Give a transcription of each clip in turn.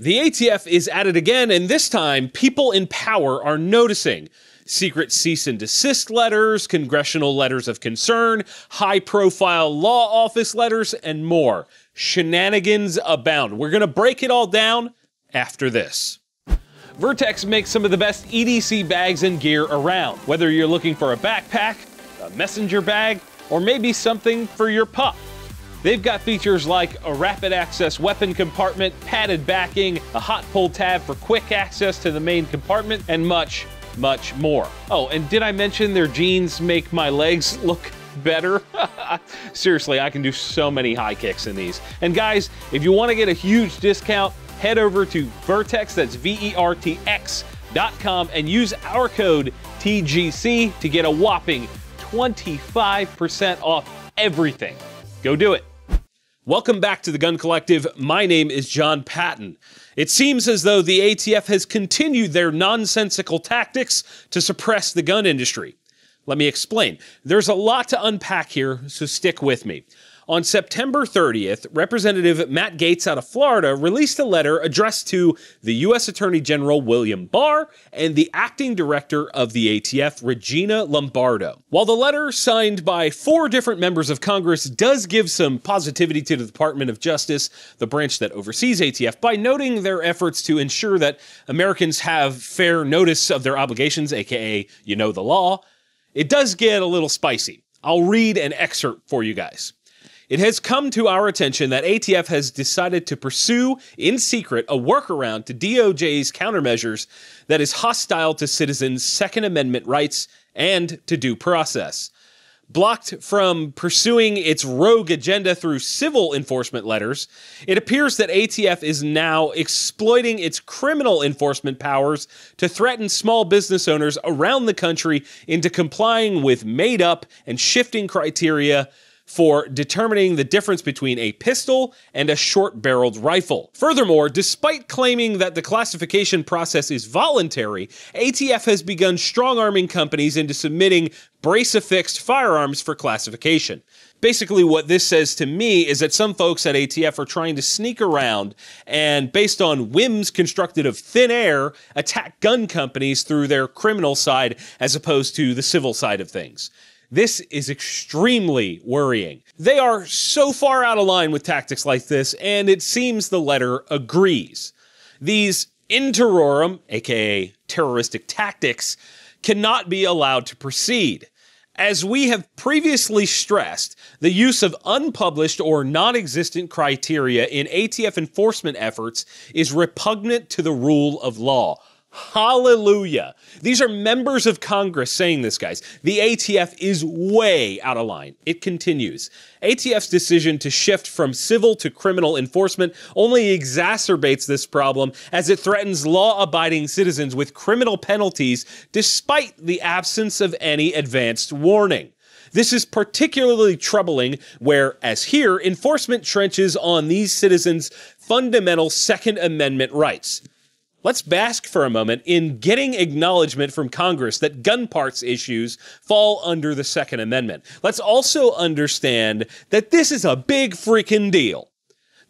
The ATF is at it again, and this time people in power are noticing. Secret cease and desist letters, congressional letters of concern, high profile law office letters, and more. Shenanigans abound. We're going to break it all down after this. Vertex makes some of the best EDC bags and gear around. Whether you're looking for a backpack, a messenger bag, or maybe something for your pup. They've got features like a rapid access weapon compartment, padded backing, a hot pull tab for quick access to the main compartment, and much, much more. Oh, and did I mention their jeans make my legs look better. Seriously, I can do so many high kicks in these. And guys, if you want to get a huge discount, head over to Vertex, that's V E R T X dot com, and use our code TGC to get a whopping 25% off everything. Go do it. Welcome back to the Gun Collective. My name is John Patton. It seems as though the ATF has continued their nonsensical tactics to suppress the gun industry. Let me explain. There's a lot to unpack here, so stick with me. On September 30th, Representative Matt Gates out of Florida released a letter addressed to the U.S. Attorney General William Barr and the acting director of the ATF, Regina Lombardo. While the letter, signed by four different members of Congress, does give some positivity to the Department of Justice, the branch that oversees ATF, by noting their efforts to ensure that Americans have fair notice of their obligations, aka, you know the law, it does get a little spicy. I'll read an excerpt for you guys. It has come to our attention that ATF has decided to pursue in secret a workaround to DOJ's countermeasures that is hostile to citizens' Second Amendment rights and to due process. Blocked from pursuing its rogue agenda through civil enforcement letters, it appears that ATF is now exploiting its criminal enforcement powers to threaten small business owners around the country into complying with made up and shifting criteria for determining the difference between a pistol and a short barreled rifle. Furthermore, despite claiming that the classification process is voluntary, ATF has begun strong arming companies into submitting brace affixed firearms for classification. Basically, what this says to me is that some folks at ATF are trying to sneak around and, based on whims constructed of thin air, attack gun companies through their criminal side as opposed to the civil side of things. This is extremely worrying. They are so far out of line with tactics like this, and it seems the letter agrees. These interorum, aka terroristic tactics, cannot be allowed to proceed. As we have previously stressed, the use of unpublished or non existent criteria in ATF enforcement efforts is repugnant to the rule of law. Hallelujah. These are members of Congress saying this, guys. The ATF is way out of line. It continues. ATF's decision to shift from civil to criminal enforcement only exacerbates this problem as it threatens law abiding citizens with criminal penalties despite the absence of any advanced warning. This is particularly troubling, where, as here, enforcement trenches on these citizens' fundamental Second Amendment rights. Let's bask for a moment in getting acknowledgement from Congress that gun parts issues fall under the Second Amendment. Let's also understand that this is a big freaking deal.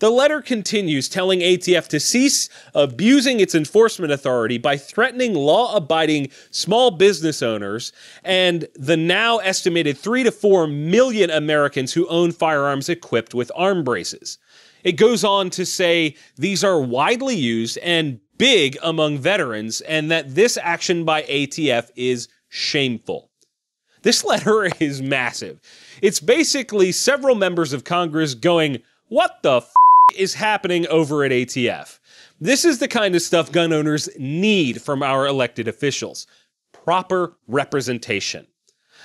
The letter continues telling ATF to cease abusing its enforcement authority by threatening law abiding small business owners and the now estimated 3 to 4 million Americans who own firearms equipped with arm braces. It goes on to say these are widely used and big among veterans and that this action by ATF is shameful. This letter is massive. It's basically several members of Congress going, What the f is happening over at ATF? This is the kind of stuff gun owners need from our elected officials proper representation.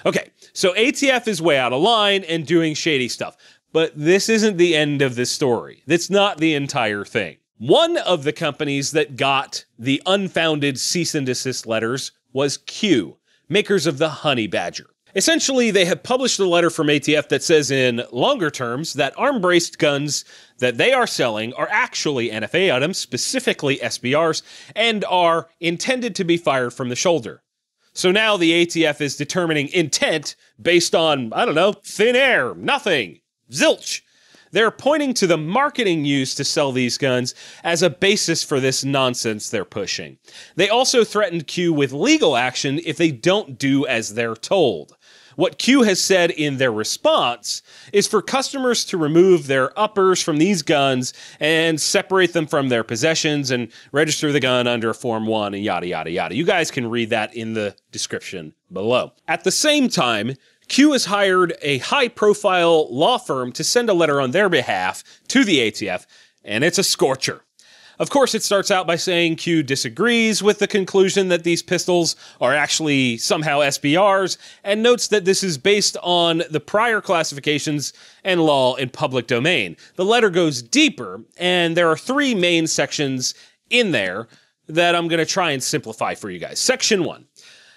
Okay, so ATF is way out of line and doing shady stuff, but this isn't the end of this story. That's not the entire thing. One of the companies that got the unfounded cease and desist letters was Q, makers of the Honey Badger. Essentially, they have published a letter from ATF that says, in longer terms, that arm braced guns that they are selling are actually NFA items, specifically SBRs, and are intended to be fired from the shoulder. So now the ATF is determining intent based on, I don't know, thin air, nothing, zilch. They're pointing to the marketing used to sell these guns as a basis for this nonsense they're pushing. They also threatened Q with legal action if they don't do as they're told. What Q has said in their response is for customers to remove their uppers from these guns and separate them from their possessions and register the gun under Form 1 and yada, yada, yada. You guys can read that in the description below. At the same time, Q has hired a high profile law firm to send a letter on their behalf to the ATF, and it's a scorcher. Of course, it starts out by saying Q disagrees with the conclusion that these pistols are actually somehow SBRs and notes that this is based on the prior classifications and law in public domain. The letter goes deeper, and there are three main sections in there that I'm going to try and simplify for you guys. Section one.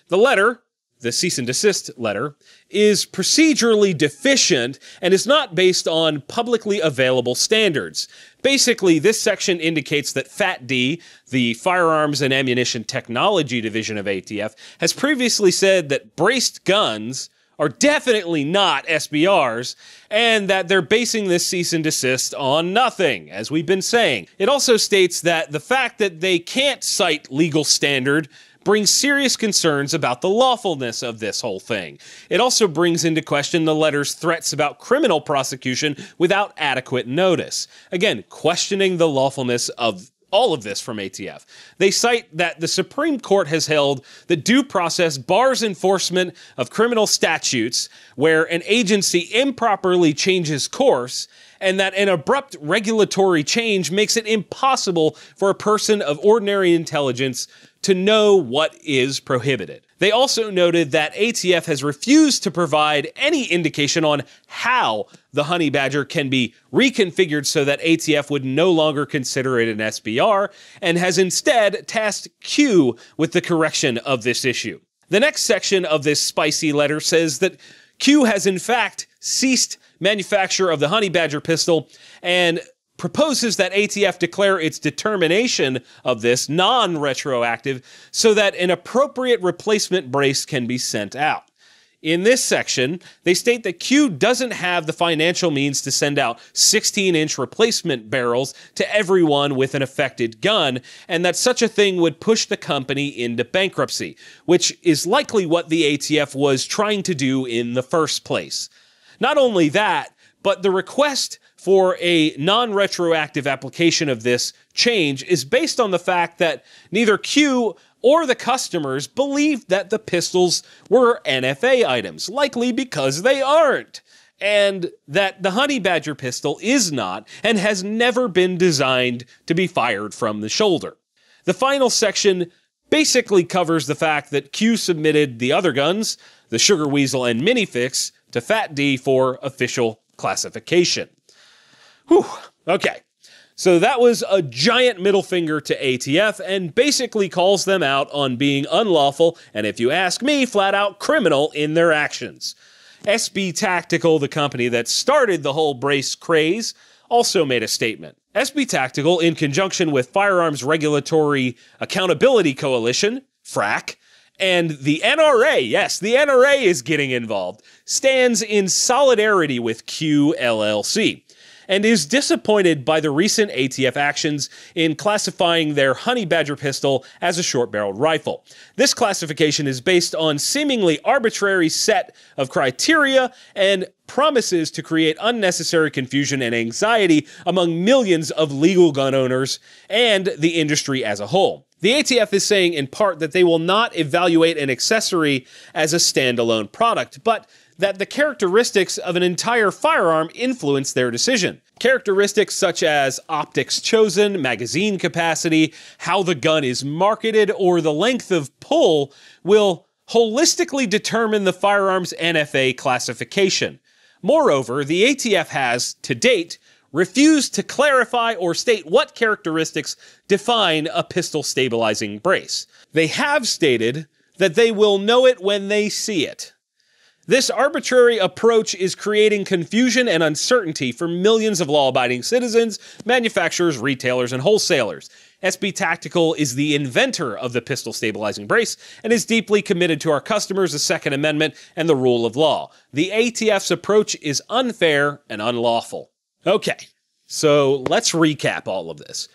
The letter the cease and desist letter, is procedurally deficient and is not based on publicly available standards. Basically, this section indicates that FATD, the Firearms and Ammunition Technology Division of ATF, has previously said that braced guns are definitely not SBRs, and that they're basing this cease and desist on nothing, as we've been saying. It also states that the fact that they can't cite legal standard brings serious concerns about the lawfulness of this whole thing. It also brings into question the letter's threats about criminal prosecution without adequate notice. Again, questioning the lawfulness of all of this from ATF. They cite that the Supreme Court has held that due process bars enforcement of criminal statutes where an agency improperly changes course and that an abrupt regulatory change makes it impossible for a person of ordinary intelligence to know what is prohibited. They also noted that ATF has refused to provide any indication on how the honey badger can be reconfigured so that ATF would no longer consider it an SBR, and has instead tasked Q with the correction of this issue. The next section of this spicy letter says that Q has in fact ceased manufacture of the honey badger pistol and proposes that ATF declare its determination of this non retroactive so that an appropriate replacement brace can be sent out. In this section, they state that Q doesn't have the financial means to send out 16 inch replacement barrels to everyone with an affected gun, and that such a thing would push the company into bankruptcy, which is likely what the ATF was trying to do in the first place. Not only that, but the request for a non retroactive application of this change is based on the fact that neither Q or the customers believed that the pistols were NFA items, likely because they aren't. And that the Honey Badger pistol is not and has never been designed to be fired from the shoulder. The final section basically covers the fact that Q submitted the other guns, the Sugar Weasel and Minifix, to Fat D for official classification. Whew. Okay. So that was a giant middle finger to ATF and basically calls them out on being unlawful and, if you ask me, flat out criminal in their actions. SB Tactical, the company that started the whole brace craze, also made a statement. SB Tactical, in conjunction with Firearms Regulatory Accountability Coalition, FRAC, and the NRA, yes, the NRA is getting involved, stands in solidarity with QLLC and is disappointed by the recent ATF actions in classifying their Honey Badger pistol as a short barreled rifle. This classification is based on seemingly arbitrary set of criteria and promises to create unnecessary confusion and anxiety among millions of legal gun owners and the industry as a whole. The ATF is saying in part that they will not evaluate an accessory as a standalone product, but that the characteristics of an entire firearm influence their decision. Characteristics such as optics chosen, magazine capacity, how the gun is marketed, or the length of pull will holistically determine the firearm's NFA classification. Moreover, the ATF has, to date, refused to clarify or state what characteristics define a pistol stabilizing brace. They have stated that they will know it when they see it. This arbitrary approach is creating confusion and uncertainty for millions of law abiding citizens, manufacturers, retailers, and wholesalers. SB Tactical is the inventor of the pistol stabilizing brace and is deeply committed to our customers, the Second Amendment, and the rule of law. The ATF's approach is unfair and unlawful. Okay, so let's recap all of this.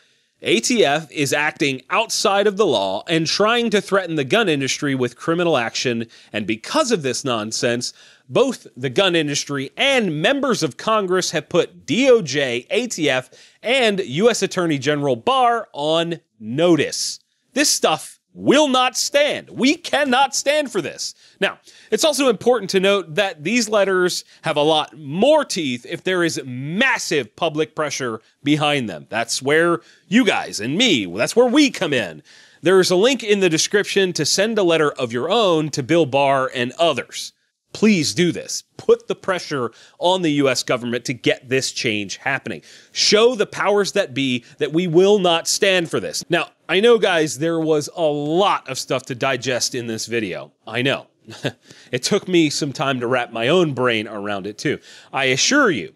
ATF is acting outside of the law and trying to threaten the gun industry with criminal action, and because of this nonsense, both the gun industry and members of Congress have put DOJ, ATF, and U.S. Attorney General Barr on notice. This stuff will not stand. We cannot stand for this. Now, it's also important to note that these letters have a lot more teeth if there is massive public pressure behind them. That's where you guys and me, that's where we come in. There's a link in the description to send a letter of your own to Bill Barr and others. Please do this. Put the pressure on the US government to get this change happening. Show the powers that be that we will not stand for this. Now, I know, guys, there was a lot of stuff to digest in this video. I know. it took me some time to wrap my own brain around it, too. I assure you,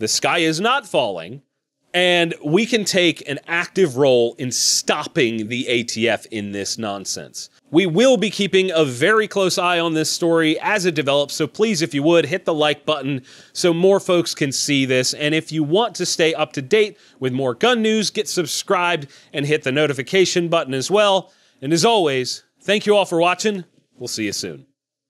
the sky is not falling, and we can take an active role in stopping the ATF in this nonsense. We will be keeping a very close eye on this story as it develops, so please, if you would, hit the like button so more folks can see this. And if you want to stay up to date with more gun news, get subscribed and hit the notification button as well. And as always, thank you all for watching. We'll see you soon.